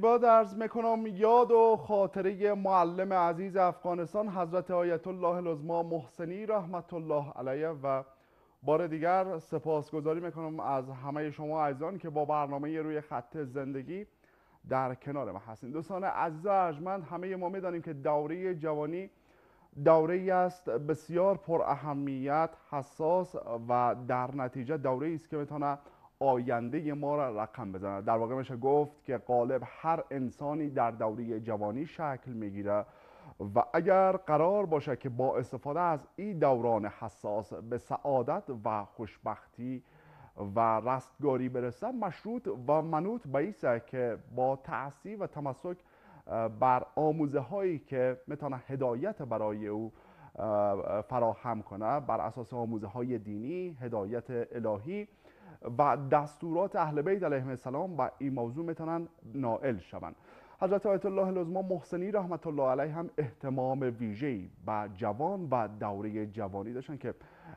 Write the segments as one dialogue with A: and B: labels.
A: باد ارز میکنم یاد و خاطره معلم عزیز افغانستان حضرت آیت الله لزما محسنی رحمت الله علیه و بار دیگر سپاسگزاری میکنم از همه شما عزیزان که با برنامه روی خط زندگی در کنار ما هستید دوستان عزیز و ارجمند همه ما میدانیم که دوره جوانی دوره است بسیار پر اهمیت حساس و در نتیجه دوره است که میتونه آینده ما را رقم بزند در واقع میشه گفت که قالب هر انسانی در دوره جوانی شکل میگیره و اگر قرار باشه که با استفاده از این دوران حساس به سعادت و خوشبختی و رستگاری برسه مشروط و منوط به که با تعصیب و تمسک بر آموزه هایی که میتونه هدایت برای او فراهم کنه بر اساس آموزه های دینی هدایت الهی و دستورات اهل بیت علیهم السلام به این موضوع میتونن نائل شوند حضرت آیت الله لزما محسنی رحمت الله علیه هم اهتمام ویژه‌ای و جوان و دوره جوانی داشتن که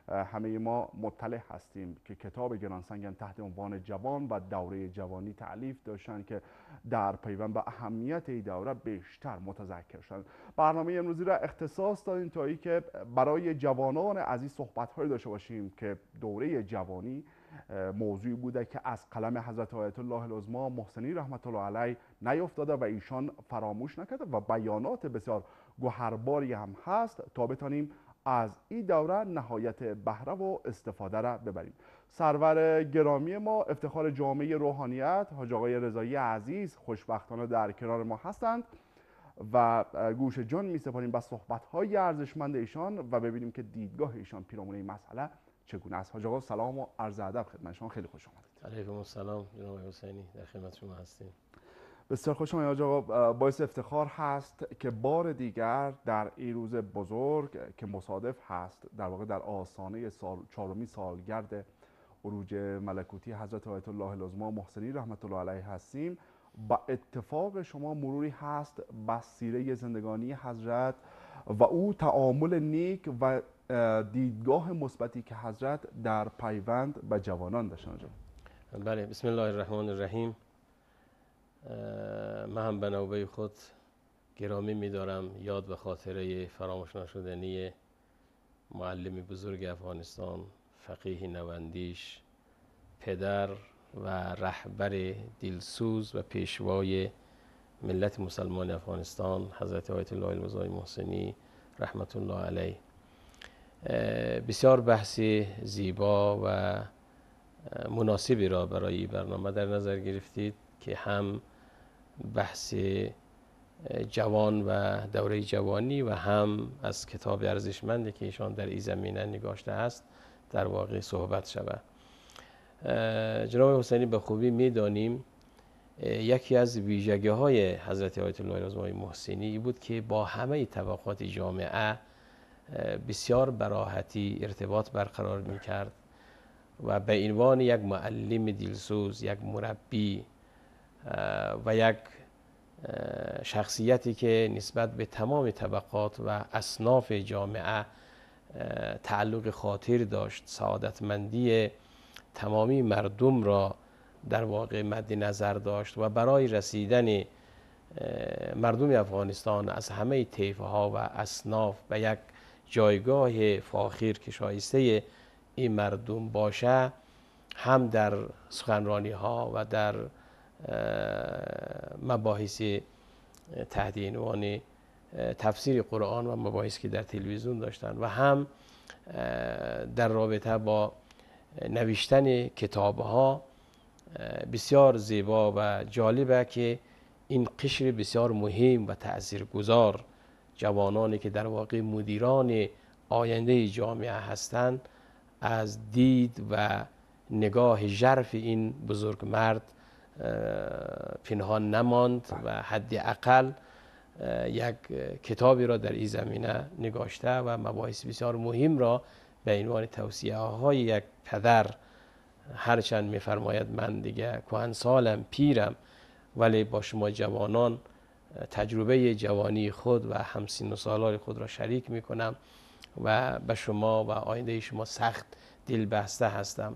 A: همه ما مطلع هستیم که کتاب گرانسنگن تحت عنوان جوان و دوره جوانی تعلیف داشتن که در پیوند به اهمیت این دوره بیشتر متذکر شدن برنامه امروزی را اختصاص دادیم تا ای که برای جوانان عزیز صحبت داشته باشیم که دوره جوانی موضوعی بوده که از قلم حضرت آیت الله العظما محسنی رحمت الله علی نیفتاده و ایشان فراموش نکرده و بیانات بسیار گوهرباری هم هست تا بتانیم از این دوره نهایت بهره و استفاده را ببریم سرور گرامی ما افتخار جامعه روحانیت حاج آقای رضایی عزیز خوشبختانه در کنار ما هستند و گوش جان می سپاریم به صحبت های ارزشمند ایشان و ببینیم که دیدگاه ایشان پیرامون این مسئله چگونه است حاج آقا سلام و عرض ادب خدمت شما خیلی خوش
B: آمدید علیکم السلام
A: جناب حسینی در
B: خدمت شما هستیم
A: بسیار خوش آمدید آقا باعث افتخار هست که بار دیگر در این روز بزرگ که مصادف هست در واقع در آستانه سال، سالگرد عروج ملکوتی حضرت آیت الله العظما محسنی رحمت الله علیه هستیم با اتفاق شما مروری هست بسیره سیره زندگانی حضرت و او تعامل نیک و دیدگاه مثبتی که حضرت در پیوند به جوانان داشتن بله بسم الله
B: الرحمن الرحیم من هم به نوبه خود گرامی میدارم یاد و خاطره فراموش نشدنی معلم بزرگ افغانستان فقیه نواندیش پدر و رهبر دلسوز و پیشوای ملت مسلمان افغانستان حضرت آیت الله المزای محسنی رحمت الله علیه بسیار بحث زیبا و مناسبی را برای برنامه در نظر گرفتید که هم بحث جوان و دوره جوانی و هم از کتاب ارزشمندی که ایشان در این زمینه نگاشته است در واقع صحبت شود جناب حسینی به خوبی میدانیم یکی از ویژگی های حضرت آیت الله محسینی محسنی بود که با همه طبقات جامعه بسیار براحتی ارتباط برقرار می کرد و به عنوان یک معلم دلسوز یک مربی و یک شخصیتی که نسبت به تمام طبقات و اصناف جامعه تعلق خاطر داشت سعادتمندی تمامی مردم را در واقع مد نظر داشت و برای رسیدن مردم افغانستان از همه تیفه ها و اصناف به یک جایگاه فاخیر که شایسته این مردم باشه هم در سخنرانی ها و در مباحث تحت عنوان تفسیر قرآن و مباحث که در تلویزیون داشتن و هم در رابطه با نوشتن کتاب ها بسیار زیبا و جالبه که این قشر بسیار مهم و تأثیر گذار جوانانی که در واقع مدیران آینده جامعه هستند از دید و نگاه ژرف این بزرگ مرد پنهان نماند و حداقل یک کتابی را در این زمینه نگاشته و مباحث بسیار مهم را به عنوان توصیه های یک پدر هرچند میفرماید من دیگه کهن سالم پیرم ولی با شما جوانان تجربه جوانی خود و همسین و سالار خود را شریک می کنم و به شما و آینده شما سخت دل بسته هستم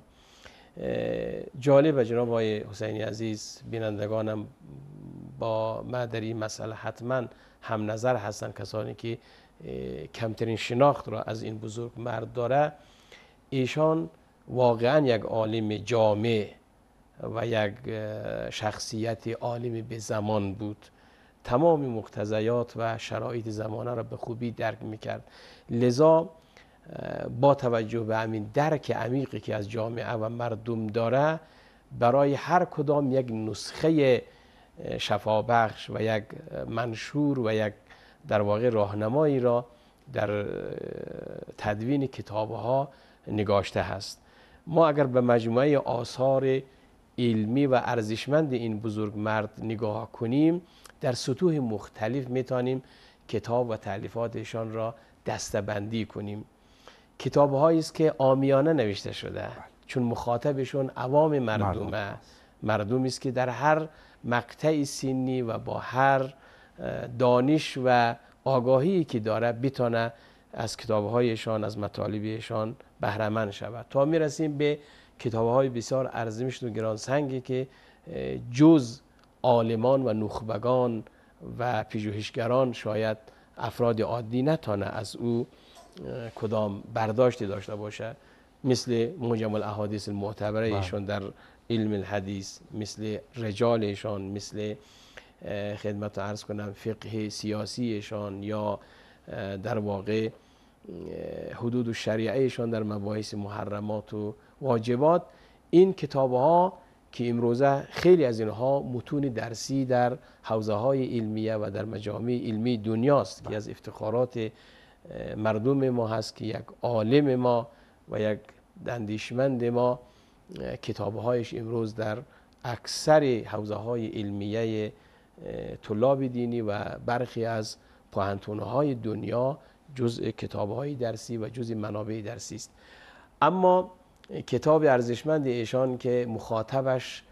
B: جالب جناب آقای حسینی عزیز بینندگانم با ما در این مسئله حتما هم نظر هستن کسانی که کمترین شناخت را از این بزرگ مرد داره ایشان واقعا یک عالم جامع و یک شخصیت عالم به زمان بود تمام مقتضیات و شرایط زمانه را به خوبی درک میکرد لذا با توجه به همین درک عمیقی که از جامعه و مردم داره برای هر کدام یک نسخه شفابخش و یک منشور و یک در واقع راهنمایی را در تدوین کتابها نگاشته هست ما اگر به مجموعه آثار علمی و ارزشمند این بزرگ مرد نگاه کنیم در سطوح مختلف میتانیم کتاب و تعلیفاتشان را دستبندی کنیم کتاب است که آمیانه نوشته شده بله. چون مخاطبشون عوام مردمه مردم است که در هر مقطع سینی و با هر دانش و آگاهی که داره بتانه از کتابهایشان از مطالبیشان بهرمن شود تا میرسیم به کتابهای بسیار ارزشمند و گرانسنگی که جز عالمان و نخبگان و پژوهشگران شاید افراد عادی نتانه از او کدام برداشتی داشته باشه مثل موجم الاحادیث المعتبره بله. ایشون در علم الحدیث مثل رجال ایشان مثل خدمت عرض کنم فقه سیاسی ایشان یا در واقع حدود و شریعه ایشان در مباحث محرمات و واجبات این کتاب ها که امروزه خیلی از اینها متون درسی در حوزه های علمیه و در مجامع علمی دنیاست که بله. از افتخارات مردم ما هست که یک عالم ما و یک دندیشمند ما کتابهایش امروز در اکثر حوزه های علمیه طلاب دینی و برخی از پاهنتونه های دنیا جز کتابهای درسی و جزء منابع درسی است اما کتاب ارزشمند ایشان که مخاطبش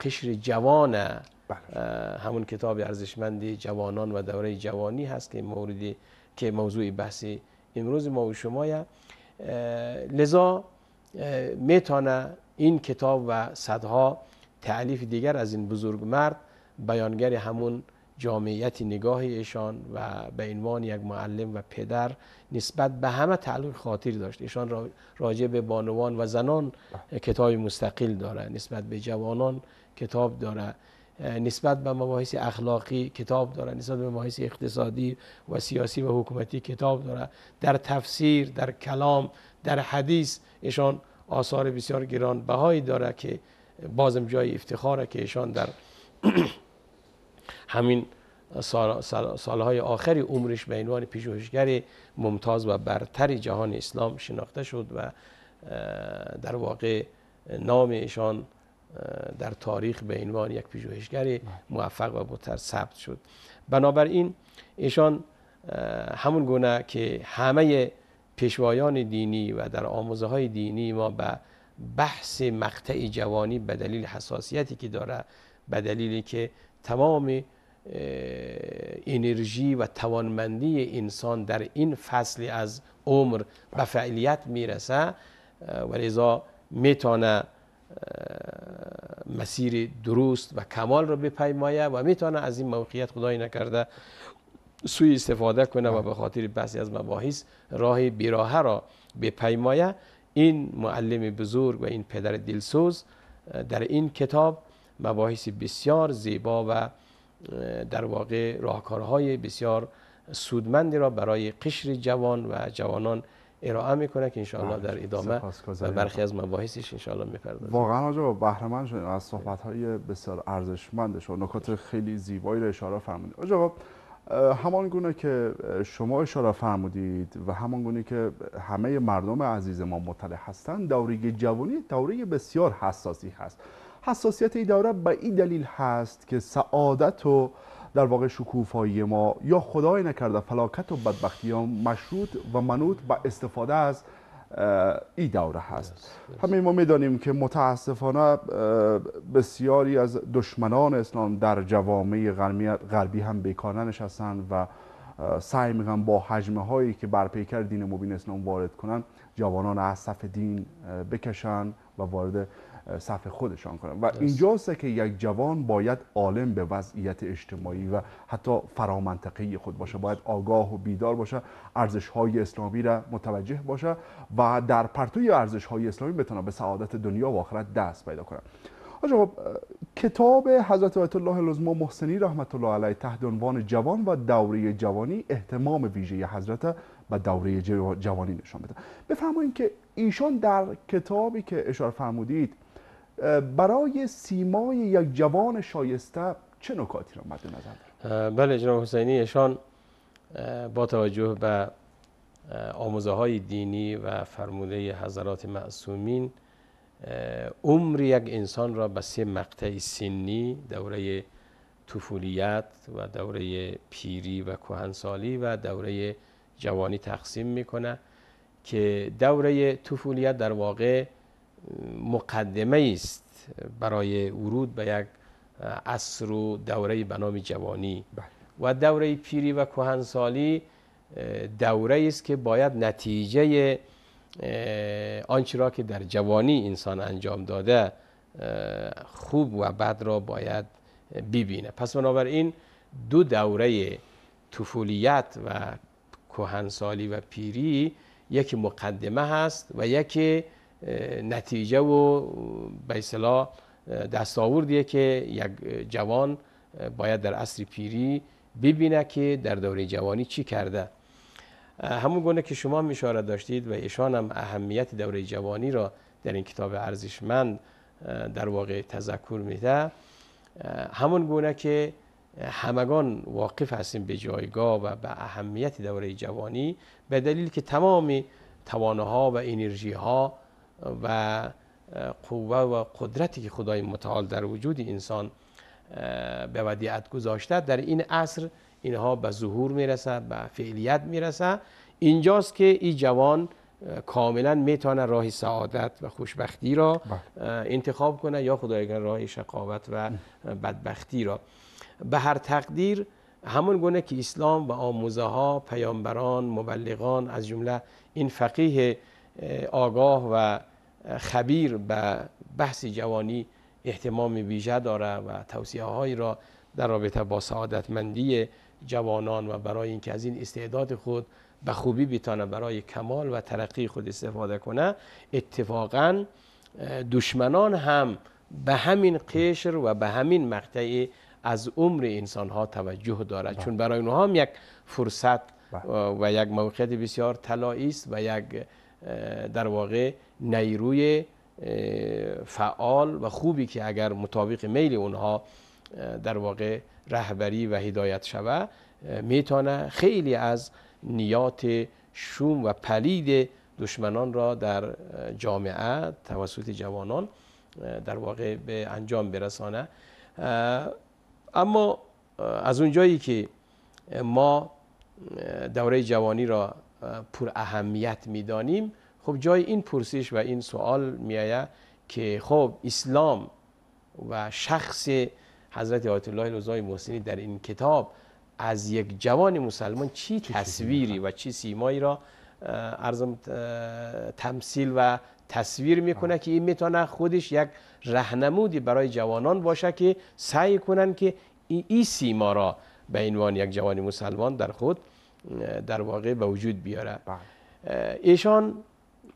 B: قشر جوان بله. همون کتاب ارزشمند جوانان و دوره جوانی هست که مورد که موضوع بحث امروز ما و شما لذا میتانه این کتاب و صدها تعلیف دیگر از این بزرگ مرد بیانگر همون جامعیت نگاه ایشان و به عنوان یک معلم و پدر نسبت به همه تعلق خاطر داشت ایشان راجع به بانوان و زنان کتاب مستقل داره نسبت به جوانان کتاب داره نسبت به مباحث اخلاقی کتاب داره نسبت به مباحث اقتصادی و سیاسی و حکومتی کتاب داره در تفسیر در کلام در حدیث ایشان آثار بسیار بهایی داره که بازم جای افتخاره که ایشان در همین سال، های سالهای آخری عمرش به عنوان پژوهشگر ممتاز و برتر جهان اسلام شناخته شد و در واقع نام ایشان در تاریخ به عنوان یک پژوهشگر موفق و بوتر ثبت شد بنابراین ایشان همون گونه که همه پیشوایان دینی و در آموزه های دینی ما به بحث مقطع جوانی به دلیل حساسیتی که داره به دلیلی که تمام انرژی و توانمندی انسان در این فصل از عمر به فعالیت میرسه و لذا میتونه مسیر درست و کمال را بپیمایه و میتونه از این موقعیت خدای نکرده سوی استفاده کنه و به خاطر بعضی از مباحث راه بیراهه را بپیمایه این معلم بزرگ و این پدر دلسوز در این کتاب مباحث بسیار زیبا و در واقع راهکارهای بسیار سودمندی را برای قشر جوان و جوانان ارائه میکنه که انشاءالله بله، در ادامه و برخی از مباحثش انشاءالله میپردازیم
A: واقعا آجا با من از صحبت بسیار ارزشمندش و نکات خیلی زیبایی را اشاره فرمودید آجا همان گونه که شما اشاره فرمودید و همان گونه که همه مردم عزیز ما مطلع هستند دوره جوانی دوره بسیار حساسی هست حساسیت این دوره به این دلیل هست که سعادت و در واقع شکوفایی ما یا خدای نکرده فلاکت و بدبختی ها مشروط و منوط به استفاده از ای دوره هست همه ما میدانیم که متاسفانه بسیاری از دشمنان اسلام در جوامع غربی هم بیکار هستند و سعی میگن با حجمه هایی که بر پیکر دین مبین اسلام وارد کنن جوانان از صف دین بکشن و وارد صفحه خودشان کنن و اینجاست که یک جوان باید عالم به وضعیت اجتماعی و حتی فرامنطقی خود باشه باید آگاه و بیدار باشه ارزش های اسلامی را متوجه باشه و در پرتوی ارزش های اسلامی بتونه به سعادت دنیا و آخرت دست پیدا کنه آجا خب، کتاب حضرت آیت الله لزما محسنی رحمت الله علیه تحت عنوان جوان و دوره جوانی احتمام ویژه حضرت و دوره جوانی نشان بده بفرمایید که ایشان در کتابی که اشاره فرمودید برای سیمای یک جوان شایسته چه نکاتی را مد نظر
B: دارید؟ بله جناب حسینی ایشان با توجه به آموزه های دینی و فرموده حضرات معصومین عمر یک انسان را به سه مقطع سنی دوره طفولیت و دوره پیری و کهنسالی و دوره جوانی تقسیم میکنه که دوره طفولیت در واقع مقدمه است برای ورود به یک عصر و دوره به نام جوانی بله. و دوره پیری و کهنسالی دوره است که باید نتیجه آنچه را که در جوانی انسان انجام داده خوب و بد را باید ببینه پس این دو دوره طفولیت و کهنسالی و پیری یکی مقدمه هست و یکی نتیجه و به اصطلاح دستاوردیه که یک جوان باید در عصر پیری ببینه که در دوره جوانی چی کرده همون گونه که شما میشاره داشتید و ایشان هم اهمیت دوره جوانی را در این کتاب ارزشمند در واقع تذکر میده همون گونه که همگان واقف هستیم به جایگاه و به اهمیت دوره جوانی به دلیل که تمام توانه ها و انرژی ها و قوه و قدرتی که خدای متعال در وجود انسان به ودیعت گذاشته در این عصر اینها به ظهور میرسه به فعلیت میرسه اینجاست که این جوان کاملا میتونه راه سعادت و خوشبختی را بله. انتخاب کنه یا خدایگر راه شقاوت و بدبختی را به هر تقدیر همون گونه که اسلام و آموزه ها پیامبران مبلغان از جمله این فقیه آگاه و خبیر به بحث جوانی احتمام ویژه داره و توصیه هایی را در رابطه با سعادتمندی جوانان و برای اینکه از این استعداد خود به خوبی بیتانه برای کمال و ترقی خود استفاده کنه اتفاقا دشمنان هم به همین قشر و به همین مقطعی از عمر انسان ها توجه دارد بله. چون برای اونها هم یک فرصت بله. و یک موقعیت بسیار طلایی است و یک در واقع نیروی فعال و خوبی که اگر مطابق میل اونها در واقع رهبری و هدایت شود میتونه خیلی از نیات شوم و پلید دشمنان را در جامعه توسط جوانان در واقع به انجام برسانه اما از اونجایی که ما دوره جوانی را پر اهمیت میدانیم خب جای این پرسش و این سوال میآید که خب اسلام و شخص حضرت آیت الله رضای محسنی در این کتاب از یک جوان مسلمان چی تصویری و چی سیمایی را ارزم تمثیل و تصویر میکنه که این میتونه خودش یک رهنمودی برای جوانان باشه که سعی کنن که این ای سیما را به عنوان یک جوان مسلمان در
A: خود در واقع به وجود بیاره بله. ایشان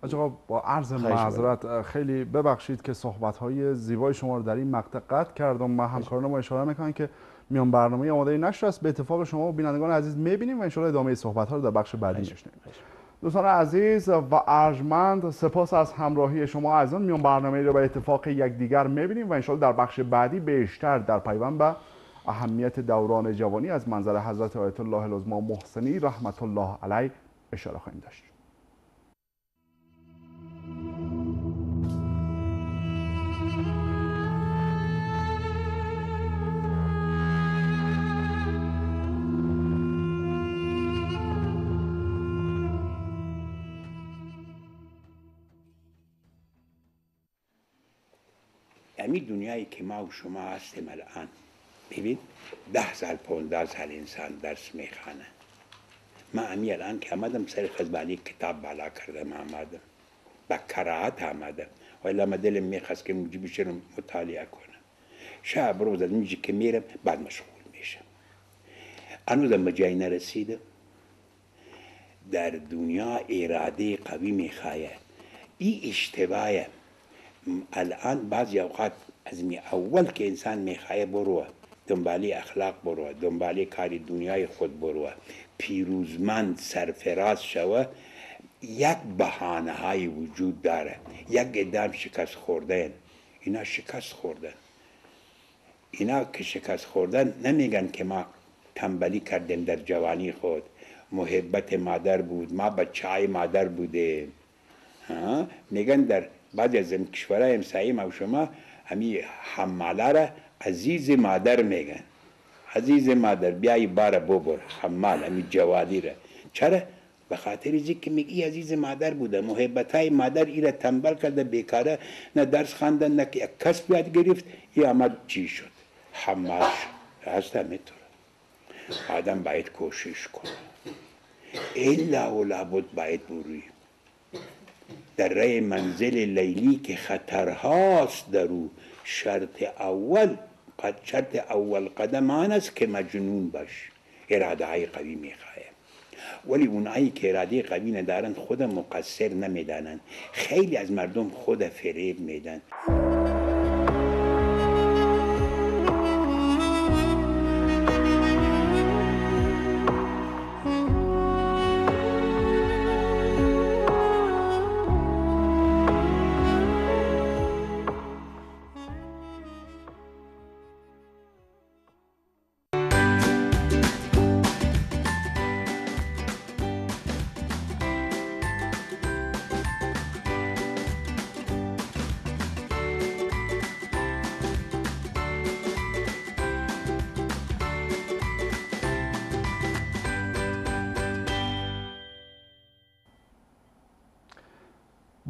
A: آقا با عرض معذرت خیلی ببخشید که صحبت های زیبای شما رو در این مقطع قطع کردم ما همکاران ما اشاره میکنن که میان برنامه آماده نشر است به اتفاق شما و بینندگان عزیز میبینیم و انشالله ادامه صحبت ها رو در بخش بعدی میشنیم دوستان عزیز و ارجمند سپاس از همراهی شما از میان برنامه رو به اتفاق یکدیگر میبینیم و ان در بخش بعدی بیشتر در پیوند با اهمیت دوران جوانی از منظر حضرت آیت الله العظما محسنی رحمت الله علیه اشاره خواهیم داشت
C: همین یعنی دنیایی که ما و شما هستیم الان ببین ده سال پونده سال انسان درس میخوانه من امی الان که آمدم سر خزبانی کتاب بالا کردم آمدم با کراعت آمدم ولی ما دلم میخواست که رو مطالعه کنم شب روز از که میرم بعد مشغول میشم انوزم به جایی نرسیدم در دنیا اراده قوی میخواید این اشتباه الان بعضی اوقات از اول که انسان میخواید بروه دنبالی اخلاق برو دنبالی کاری دنیای خود برو پیروزمند سرفراز شوه یک بهانه های وجود داره یک ادام شکست خوردن اینا شکست خوردن اینا که شکست خوردن نمیگن که ما تنبلی کردیم در جوانی خود محبت مادر بود ما بچه مادر بودیم، میگن در بعد از این کشورهای امسایی ما شما همی حماله را عزیز مادر میگن عزیز مادر بیای بار ببر حمال امی جوادی را چرا به خاطر ازی که میگی عزیز مادر بوده محبت مادر ای را تنبل کرده بیکاره نه درس خوانده نه که کسب یاد گرفت ای آمد چی شد حمال شد هست آدم باید کوشش کنه الا و لابد باید بروی در رای منزل لیلی که خطرهاست در شرط اول قد شرط اول قدم آن است که مجنون باش اراده های قوی میخواه ولی اونایی که اراده قوی ندارند خود مقصر نمیدانن خیلی از مردم خود فریب میدن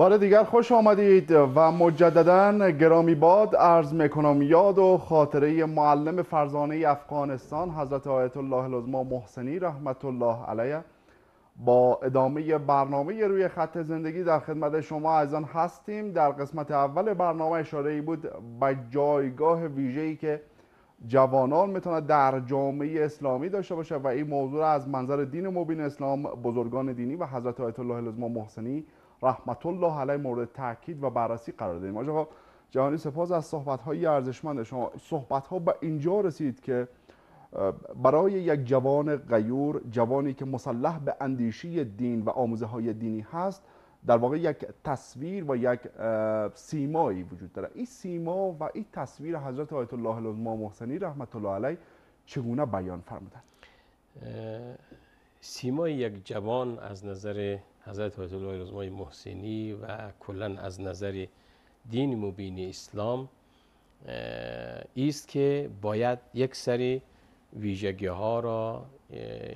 A: بار دیگر خوش آمدید و مجددا گرامی باد عرض میکنم یاد و خاطره معلم فرزانه افغانستان حضرت آیت الله لزما محسنی رحمت الله علیه با ادامه برنامه روی خط زندگی در خدمت شما از هستیم در قسمت اول برنامه اشاره ای بود به جایگاه ویژه‌ای که جوانان میتونه در جامعه اسلامی داشته باشه و این موضوع از منظر دین مبین اسلام بزرگان دینی و حضرت آیت الله لزما محسنی رحمت الله علیه مورد تاکید و بررسی قرار دادیم آقا جهانی سپاس از صحبت های ارزشمند شما صحبت ها به اینجا رسید که برای یک جوان غیور جوانی که مسلح به اندیشی دین و آموزه های دینی هست در واقع یک تصویر و یک سیمایی وجود داره این سیما و این تصویر حضرت آیت الله العظما محسنی رحمت الله علیه چگونه بیان فرمودند
B: سیمای یک جوان از نظر حضرت آیت الله رزمای محسنی و کلا از نظر دین مبین اسلام ایست که باید یک سری ویژگی ها را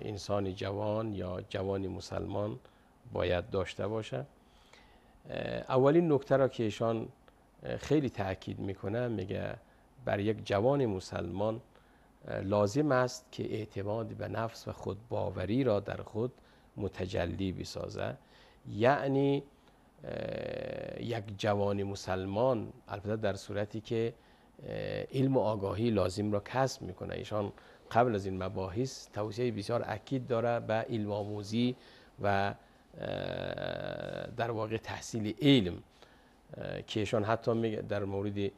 B: انسان جوان یا جوان مسلمان باید داشته باشد اولین نکته را که ایشان خیلی تاکید میکنه میگه بر یک جوان مسلمان لازم است که اعتماد به نفس و خودباوری را در خود متجلی بسازه یعنی یک جوان مسلمان البته در صورتی که علم و آگاهی لازم را کسب میکنه ایشان قبل از این مباحث توصیه بسیار اکید داره به علم آموزی و در واقع تحصیل علم که ایشان حتی در مورد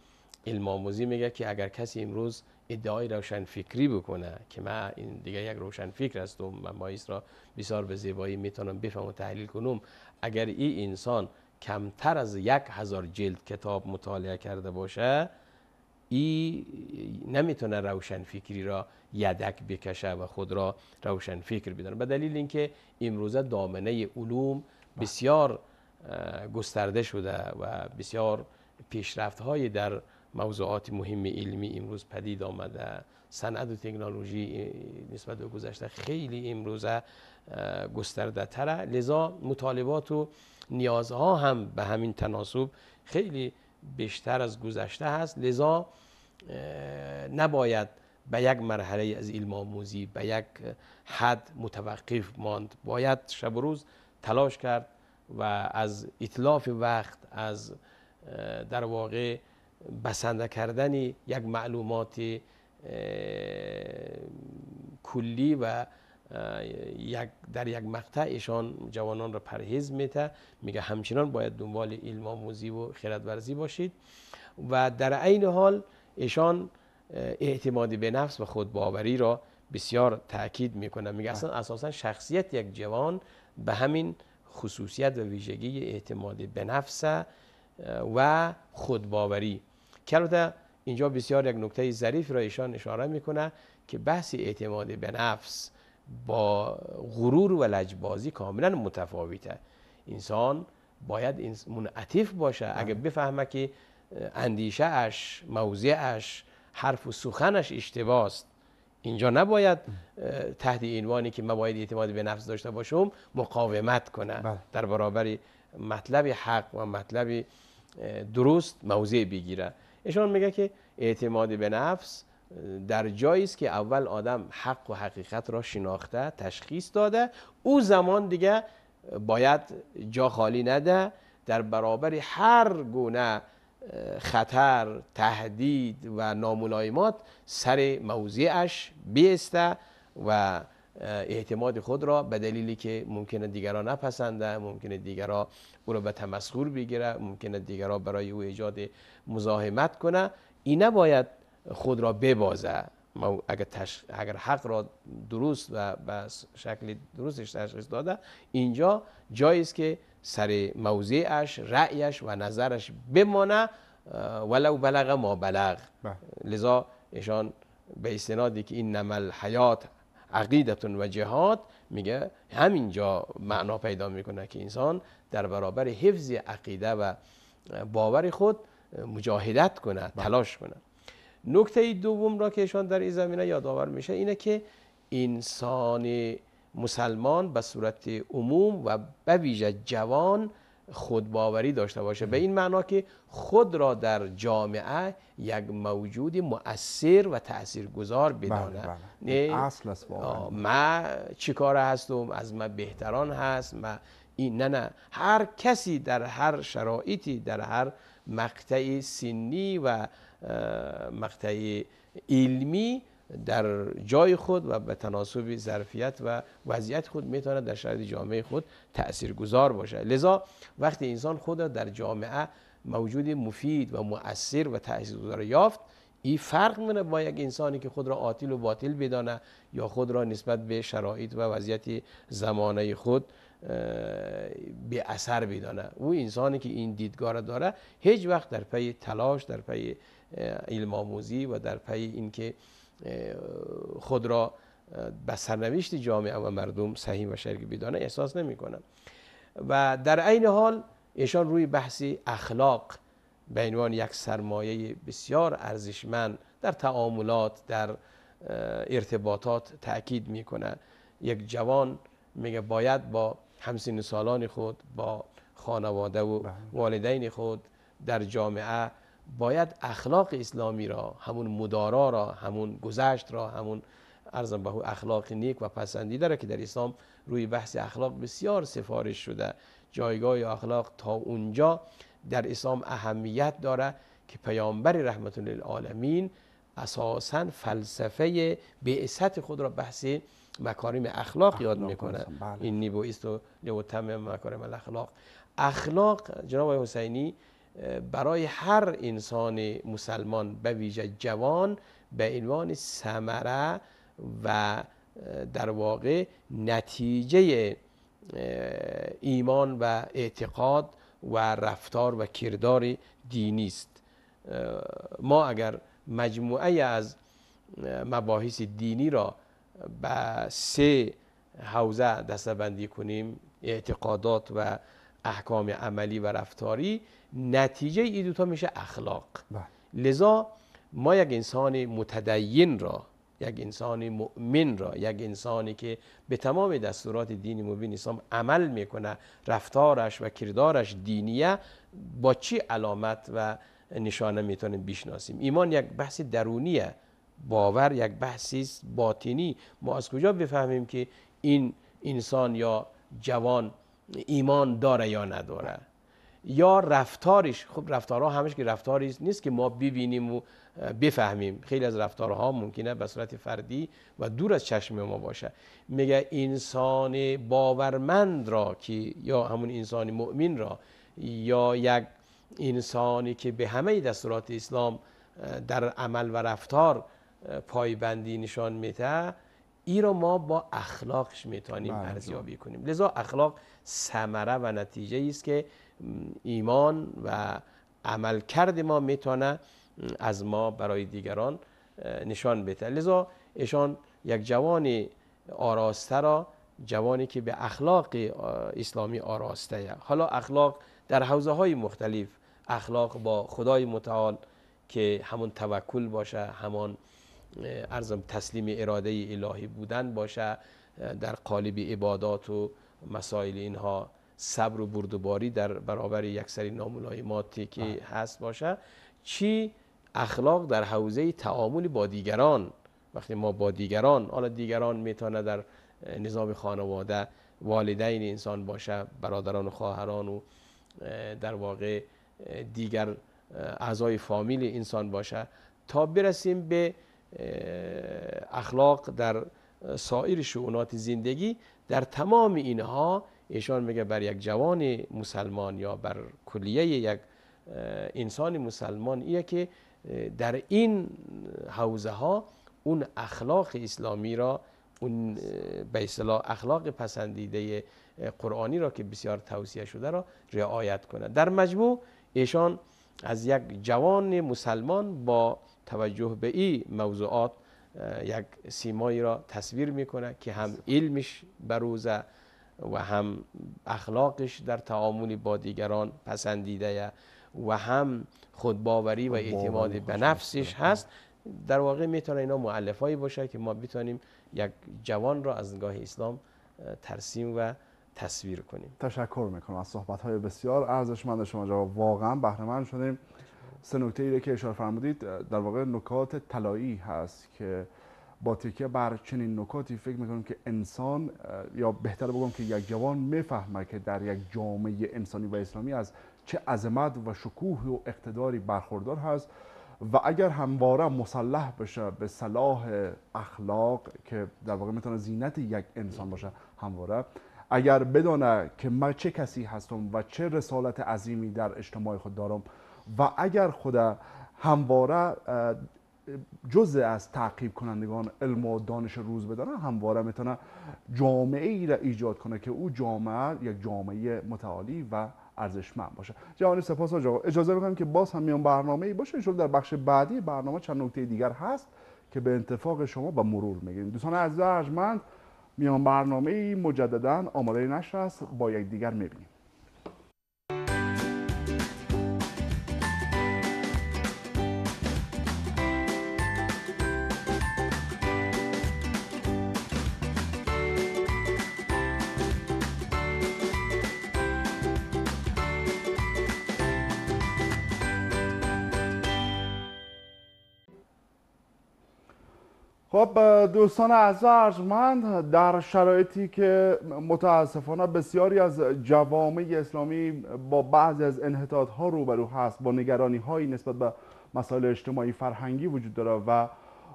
B: علم آموزی میگه که اگر کسی امروز ادعای روشن فکری بکنه که من این دیگه یک روشن فکر هستم من مایس را بسیار به زیبایی میتونم بفهم و تحلیل کنم اگر این انسان کمتر از یک هزار جلد کتاب مطالعه کرده باشه ای نمیتونه روشن فکری را یدک بکشه و خود را روشن فکر بدانه به دلیل اینکه امروزه دامنه علوم بسیار گسترده شده و بسیار پیشرفت های در موضوعات مهم علمی امروز پدید آمده صنعت و تکنولوژی نسبت به گذشته خیلی امروزه گسترده تره لذا مطالبات و نیازها هم به همین تناسب خیلی بیشتر از گذشته هست لذا نباید به یک مرحله از علم آموزی به یک حد متوقف ماند باید شب و روز تلاش کرد و از اطلاف وقت از در واقع بسنده کردن یک معلومات کلی و در یک مقطع ایشان جوانان را پرهیز میته میگه همچنان باید دنبال علم آموزی و ورزی باشید و در عین حال ایشان اعتماد به نفس و خودباوری را بسیار تاکید میکنه میگه اصلا اساسا شخصیت یک جوان به همین خصوصیت و ویژگی اعتماد به نفس و خودباوری که اینجا بسیار یک نکته ظریف را ایشان اشاره میکنه که بحث اعتماد به نفس با غرور و لجبازی کاملا متفاوته انسان باید منعطف باشه اگر بفهمه که اندیشه اش موضع اش حرف و سخنش اشتباه است اینجا نباید تحت عنوانی که من باید اعتماد به نفس داشته باشم مقاومت کنه بله. در برابر مطلب حق و مطلب درست موضع بگیره ایشان میگه که اعتماد به نفس در جایی است که اول آدم حق و حقیقت را شناخته تشخیص داده او زمان دیگه باید جا خالی نده در برابر هر گونه خطر، تهدید و ناملایمات سر موضعش بیسته و اعتماد خود را به دلیلی که ممکنه دیگران نپسنده ممکنه دیگران او را به تمسخور بگیره ممکنه دیگران برای او ایجاد مزاحمت کنه این نباید خود را ببازه ما اگر, اگر حق را درست و به شکل درستش تشخیص داده اینجا جایی است که سر موضعش رأیش و نظرش بمانه ولو بلغ ما بلغ بله. لذا ایشان به استنادی که این نمل حیات عقیدتون و جهاد میگه همینجا معنا پیدا میکنه که انسان در برابر حفظ عقیده و باور خود مجاهدت کنه بله. تلاش کنه نکته دوم را که ایشان در این زمینه یادآور میشه اینه که انسان مسلمان به صورت عموم و به ویژه جوان خودباوری داشته باشه به این معنا که خود را در جامعه یک موجود مؤثر و تاثیرگذار بدانه بله بله. اصل است ما چی هستم از ما بهتران هست ما این نه نه هر کسی در هر شرایطی در هر مقطع سنی و مقطع علمی در جای خود و به تناسب ظرفیت و وضعیت خود میتونه در شرایط جامعه خود گذار باشد لذا وقتی انسان خود را در جامعه موجود مفید و مؤثر و گذار یافت این فرق میکنه با یک انسانی که خود را آتیل و باطل بدانه یا خود را نسبت به شرایط و وضعیت زمانه خود به اثر بدانه او انسانی که این دیدگاه را داره هیچ وقت در پی تلاش در پی علم و در پی اینکه خود را به سرنوشت جامعه و مردم صحیح و شرک بیدانه احساس نمی و در عین حال ایشان روی بحث اخلاق به عنوان یک سرمایه بسیار ارزشمند در تعاملات در ارتباطات تاکید میکنه یک جوان میگه باید با همسین سالان خود با خانواده و بله. والدین خود در جامعه باید اخلاق اسلامی را همون مدارا را همون گذشت را همون ارزم به اخلاق نیک و پسندیده را که در اسلام روی بحث اخلاق بسیار سفارش شده جایگاه اخلاق تا اونجا در اسلام اهمیت داره که پیامبر رحمت للعالمین اساسا فلسفه بعثت خود را بحث مکارم اخلاق, یاد میکنه بله. این نیبو و تمام مکارم الاخلاق اخلاق جناب حسینی برای هر انسان مسلمان به ویژه جوان به عنوان ثمره و در واقع نتیجه ایمان و اعتقاد و رفتار و کردار دینی است ما اگر مجموعه از مباحث دینی را به سه حوزه دستبندی کنیم اعتقادات و احکام عملی و رفتاری نتیجه این دوتا میشه اخلاق بله. لذا ما یک انسان متدین را یک انسان مؤمن را یک انسانی که به تمام دستورات دین مبین اسلام عمل میکنه رفتارش و کردارش دینیه با چی علامت و نشانه میتونیم بشناسیم ایمان یک بحث درونیه باور یک بحثی باطنی ما از کجا بفهمیم که این انسان یا جوان ایمان داره یا نداره یا رفتارش خب رفتارها همش که رفتاری نیست که ما ببینیم و بفهمیم خیلی از رفتارها ممکنه به صورت فردی و دور از چشم ما باشه میگه انسان باورمند را که یا همون انسان مؤمن را یا یک انسانی که به همه دستورات اسلام در عمل و رفتار پایبندی نشان میده ای را ما با اخلاقش میتونیم بله. ارزیابی کنیم لذا اخلاق ثمره و نتیجه است که ایمان و عملکرد ما میتونه از ما برای دیگران نشان بده لذا ایشان یک جوان آراسته را جوانی که به اخلاق اسلامی آراسته یه حالا اخلاق در حوزه های مختلف اخلاق با خدای متعال که همون توکل باشه همان ارزم تسلیم اراده الهی بودن باشه در قالب عبادات و مسائل اینها صبر و بردباری در برابر یک سری ناملایماتی که هست باشه چی اخلاق در حوزه تعامل با دیگران وقتی ما با دیگران حالا دیگران میتونه در نظام خانواده والدین انسان باشه برادران و خواهران و در واقع دیگر اعضای فامیل انسان باشه تا برسیم به اخلاق در سایر شعونات زندگی در تمام اینها ایشان میگه بر یک جوان مسلمان یا بر کلیه یک انسان مسلمان ایه که در این حوزه ها اون اخلاق اسلامی را اون به اصطلاح اخلاق پسندیده قرآنی را که بسیار توصیه شده را رعایت کنه در مجموع ایشان از یک جوان مسلمان با توجه به این موضوعات یک سیمایی را تصویر میکنه که هم علمش بروزه و هم اخلاقش در تعاملی با دیگران پسندیده و هم خودباوری و اعتماد به نفسش هست در واقع میتونه اینا معلف هایی باشه که ما بتونیم یک جوان را از نگاه اسلام
A: ترسیم و تصویر کنیم تشکر میکنم از صحبت های بسیار ارزشمند شما جواب واقعا بهره شدیم سه نکته ای که اشاره فرمودید در واقع نکات طلایی هست که با تکیه بر چنین نکاتی فکر میکنم که انسان یا بهتر بگم که یک جوان میفهمه که در یک جامعه انسانی و اسلامی از چه عظمت و شکوه و اقتداری برخوردار هست و اگر همواره مسلح بشه به صلاح اخلاق که در واقع میتونه زینت یک انسان باشه همواره اگر بدانه که من چه کسی هستم و چه رسالت عظیمی در اجتماع خود دارم و اگر خود همواره جزء از تعقیب کنندگان علم و دانش روز بدانه همواره میتونه جامعه ای را ایجاد کنه که او جامعه یک جامعه متعالی و ارزشمند باشه جهانی سپاس آقا اجازه بکنم که باز هم میان برنامه ای باشه انشالله در بخش بعدی برنامه چند نکته دیگر هست که به انتفاق شما به مرور میگیریم دوستان عزیز ارجمند میان برنامه ای مجددا آماده نشر است با دیگر میبینیم خب دوستان از ارجمند در شرایطی که متاسفانه بسیاری از جوامع اسلامی با بعضی از انحطاط ها روبرو هست با نگرانی هایی نسبت به مسائل اجتماعی فرهنگی وجود داره و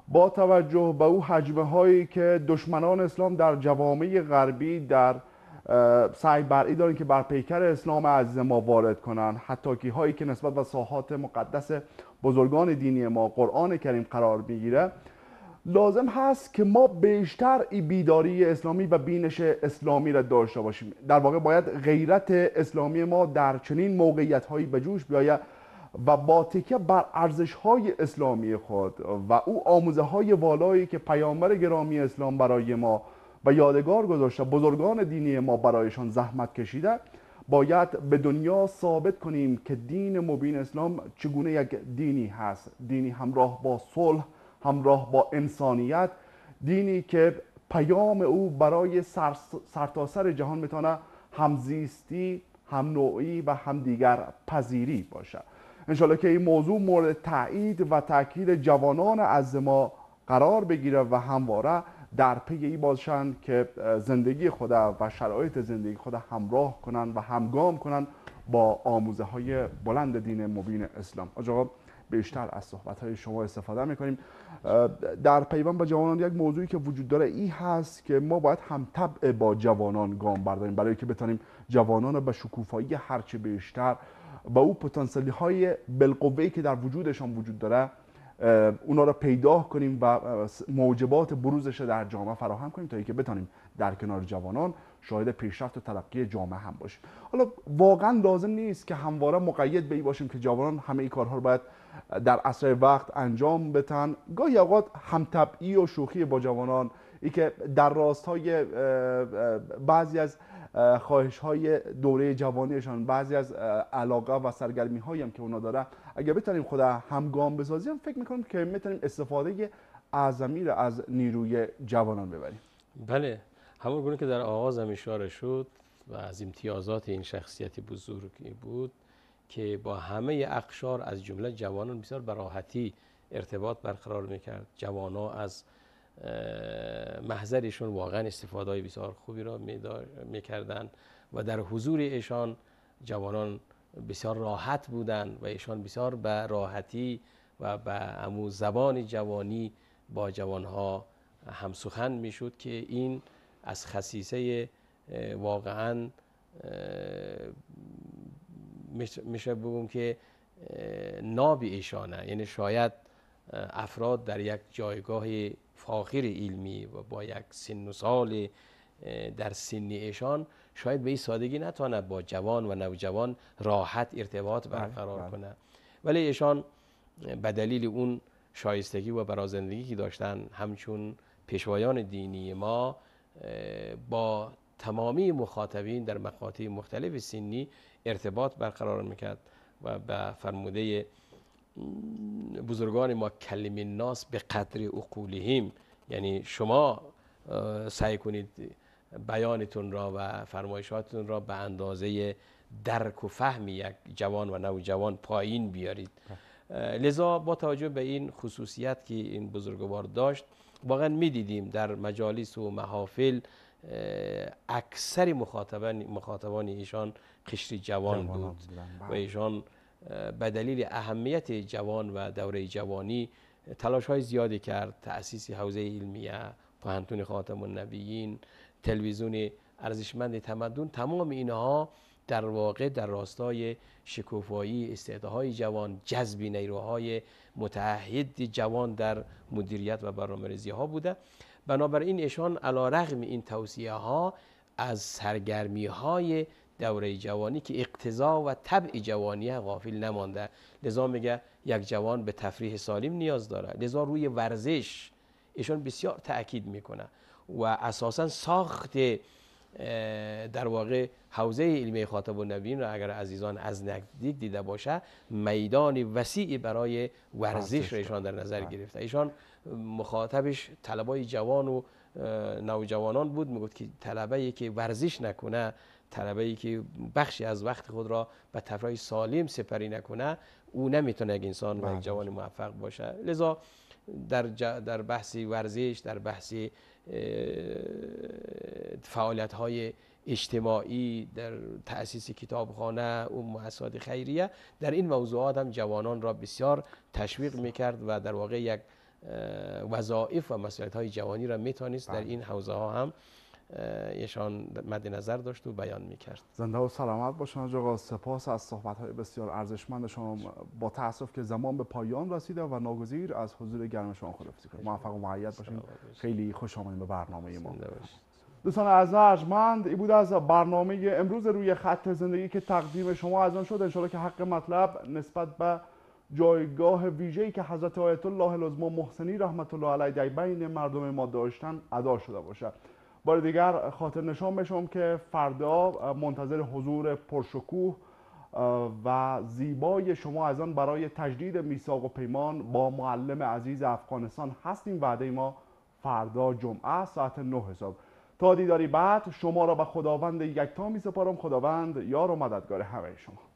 A: با توجه به او حجمه هایی که دشمنان اسلام در جوامع غربی در سعی برعی دارن که بر پیکر اسلام عزیز ما وارد کنند حتی هایی که نسبت به ساحات مقدس بزرگان دینی ما قرآن کریم قرار میگیره لازم هست که ما بیشتر ای بیداری اسلامی و بینش اسلامی را داشته باشیم در واقع باید غیرت اسلامی ما در چنین موقعیت هایی به جوش بیاید و با تکیه بر ارزش های اسلامی خود و او آموزه های والایی که پیامبر گرامی اسلام برای ما و یادگار گذاشته بزرگان دینی ما برایشان زحمت کشیده باید به دنیا ثابت کنیم که دین مبین اسلام چگونه یک دینی هست دینی همراه با صلح همراه با انسانیت دینی که پیام او برای سرتاسر سر جهان میتونه همزیستی هم نوعی و همدیگر پذیری باشد انشالله که این موضوع مورد تایید و تاکید جوانان از ما قرار بگیره و همواره در پی ای باشن که زندگی خود و شرایط زندگی خود همراه کنن و همگام کنن با آموزه های بلند دین مبین اسلام آجا بیشتر از صحبت های شما استفاده میکنیم در پیوند با جوانان یک موضوعی که وجود داره ای هست که ما باید هم طبع با جوانان گام برداریم برای که بتانیم جوانان را به شکوفایی هرچه بیشتر با او پتانسیلی های بالقوه‌ای که در وجودشان وجود داره اونا را پیدا کنیم و موجبات بروزش در جامعه فراهم کنیم تا اینکه بتانیم در کنار جوانان شاهد پیشرفت و ترقی جامعه هم باشیم حالا واقعا لازم نیست که همواره مقید به ای باشیم که جوانان همه این کارها رو باید در عصر وقت انجام بتن گاهی اوقات همطبعی و شوخی با جوانان ای که در راستای بعضی از خواهش های دوره جوانیشان بعضی از علاقه و سرگرمی هایی هم که اونا داره اگر بتونیم خود همگام بسازیم فکر میکنم که میتونیم استفاده اعظمی را از نیروی جوانان ببریم
B: بله همون گونه که در آغاز هم اشاره شد و از امتیازات این شخصیت بزرگی بود که با همه اقشار از جمله جوانان بسیار براحتی ارتباط برقرار میکرد جوانا از محضرشون واقعا استفاده بسیار خوبی را میکردند و در حضور ایشان جوانان بسیار راحت بودند و ایشان بسیار به راحتی و به امو زبان جوانی با جوانها همسخن سخن میشد که این از خصیصه واقعا میشه بگم که ناب ایشانه یعنی شاید افراد در یک جایگاه فاخر علمی و با یک سن و سال در سنی ایشان شاید به این سادگی نتواند با جوان و نوجوان راحت ارتباط بله، برقرار بله. کنه ولی ایشان به دلیل اون شایستگی و برازندگی که داشتن همچون پیشوایان دینی ما با تمامی مخاطبین در مقاطع مختلف سنی ارتباط برقرار میکرد و به فرموده بزرگان ما کلم ناس به قدر عقولهم یعنی شما سعی کنید بیانتون را و فرمایشاتتون را به اندازه درک و فهم یک جوان و جوان پایین بیارید لذا با توجه به این خصوصیت که این بزرگوار داشت واقعا میدیدیم در مجالس و محافل اکثر مخاطبان مخاطبان ایشان قشری جوان, بود و ایشان به دلیل اهمیت جوان و دوره جوانی تلاش های زیادی کرد تأسیس حوزه علمیه پهنتون خاتم النبیین تلویزیون ارزشمند تمدن تمام اینها در واقع در راستای شکوفایی استعدادهای جوان جذب نیروهای متعهد جوان در مدیریت و برنامه‌ریزی ها بوده بنابراین ایشان علا رغم این توصیه ها از سرگرمی های دوره جوانی که اقتضا و طبع جوانی غافل نمانده لذا میگه یک جوان به تفریح سالم نیاز داره لذا روی ورزش ایشان بسیار تاکید میکنه و اساسا ساخت در واقع حوزه علمی خاطب و نبیین را اگر عزیزان از نزدیک دیده باشه میدان وسیعی برای ورزش را ایشان در نظر بله. گرفته ایشان مخاطبش طلبای جوان و نوجوانان بود میگفت که طلبه که ورزش نکنه طلبه ای که بخشی از وقت خود را به تفریح سالم سپری نکنه او نمیتونه یک انسان و یک بله. جوان موفق باشه لذا در, در بحث ورزش در بحث فعالیت های اجتماعی در تأسیس کتابخانه و مؤسسات خیریه در این موضوعات هم جوانان را بسیار تشویق میکرد و در واقع یک وظایف و مسئولیت های جوانی را میتونست در بله. این حوزه ها هم ایشان مد نظر داشت و بیان میکرد
A: زنده و سلامت باشن آقا سپاس از صحبت های بسیار ارزشمند شما با تاسف که زمان به پایان رسیده و ناگزیر از حضور گرم شما خداحافظی کنیم موفق و معید باشین خیلی خوش آمدید به برنامه ما دوستان از ارجمند ای بود از برنامه امروز روی خط زندگی که تقدیم شما از آن شد که حق مطلب نسبت به جایگاه ویژه‌ای که حضرت آیت الله العظما محسنی رحمت الله علیه در بین مردم ما داشتن ادا شده باشد بار دیگر خاطر نشان بشم که فردا منتظر حضور پرشکوه و زیبای شما از آن برای تجدید میثاق و پیمان با معلم عزیز افغانستان هستیم وعده ما فردا جمعه ساعت 9 حساب تا دیداری بعد شما را به خداوند یکتا می سپارم خداوند یار و مددگار همه شما